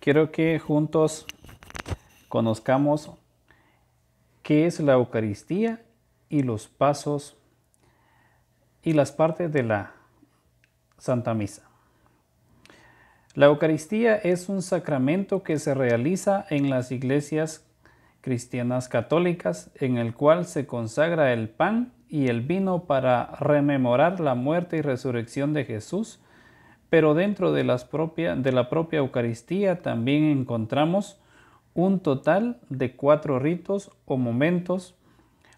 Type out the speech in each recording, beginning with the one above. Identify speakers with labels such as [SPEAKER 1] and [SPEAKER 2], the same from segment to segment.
[SPEAKER 1] Quiero que juntos conozcamos qué es la Eucaristía y los pasos y las partes de la Santa Misa. La Eucaristía es un sacramento que se realiza en las iglesias cristianas católicas en el cual se consagra el pan y el vino para rememorar la muerte y resurrección de Jesús pero dentro de, la propia Eucaristía también encontramos un total de cuatro ritos o momentos,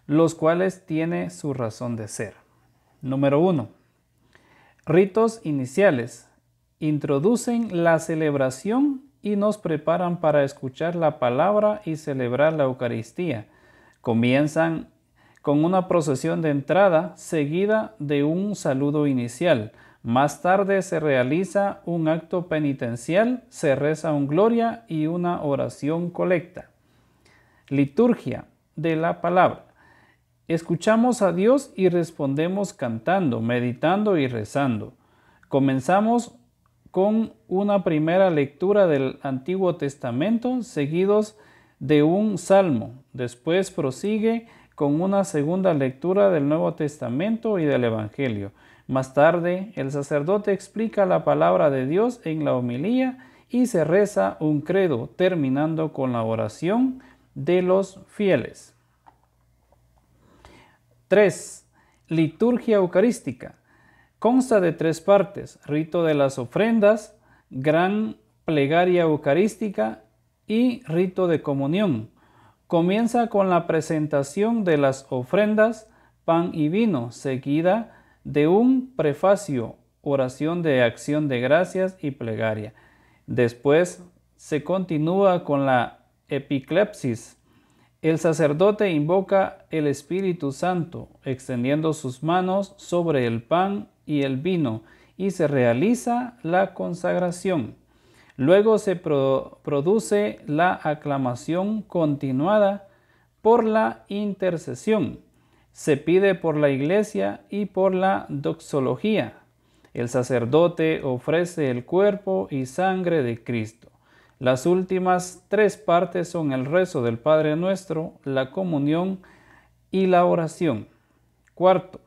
[SPEAKER 1] los cuales tiene su razón de ser. Número 1. Ritos iniciales. Introducen la celebración y nos preparan para escuchar la palabra y celebrar la Eucaristía. Comienzan con una procesión de entrada seguida de un saludo inicial más tarde se realiza un acto penitencial, se reza un gloria y una oración colecta. Liturgia de la palabra. Escuchamos a Dios y respondemos cantando, meditando y rezando. Comenzamos con una primera lectura del Antiguo Testamento, seguidos de un salmo. Después prosigue con una segunda lectura del Nuevo Testamento y del Evangelio. Más tarde, el sacerdote explica la palabra de Dios en la homilía y se reza un credo, terminando con la oración de los fieles. 3. Liturgia Eucarística. Consta de tres partes, rito de las ofrendas, gran plegaria eucarística y rito de comunión. Comienza con la presentación de las ofrendas, pan y vino, seguida de un prefacio, oración de acción de gracias y plegaria. Después se continúa con la epiclepsis. El sacerdote invoca el Espíritu Santo, extendiendo sus manos sobre el pan y el vino, y se realiza la consagración. Luego se produce la aclamación continuada por la intercesión. Se pide por la iglesia y por la doxología. El sacerdote ofrece el cuerpo y sangre de Cristo. Las últimas tres partes son el rezo del Padre Nuestro, la comunión y la oración. Cuarto,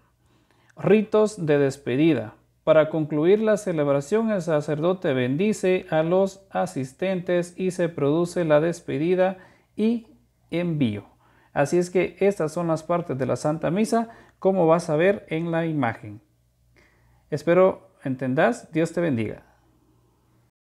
[SPEAKER 1] ritos de despedida. Para concluir la celebración, el sacerdote bendice a los asistentes y se produce la despedida y envío. Así es que estas son las partes de la Santa Misa, como vas a ver en la imagen. Espero entendás. Dios te bendiga.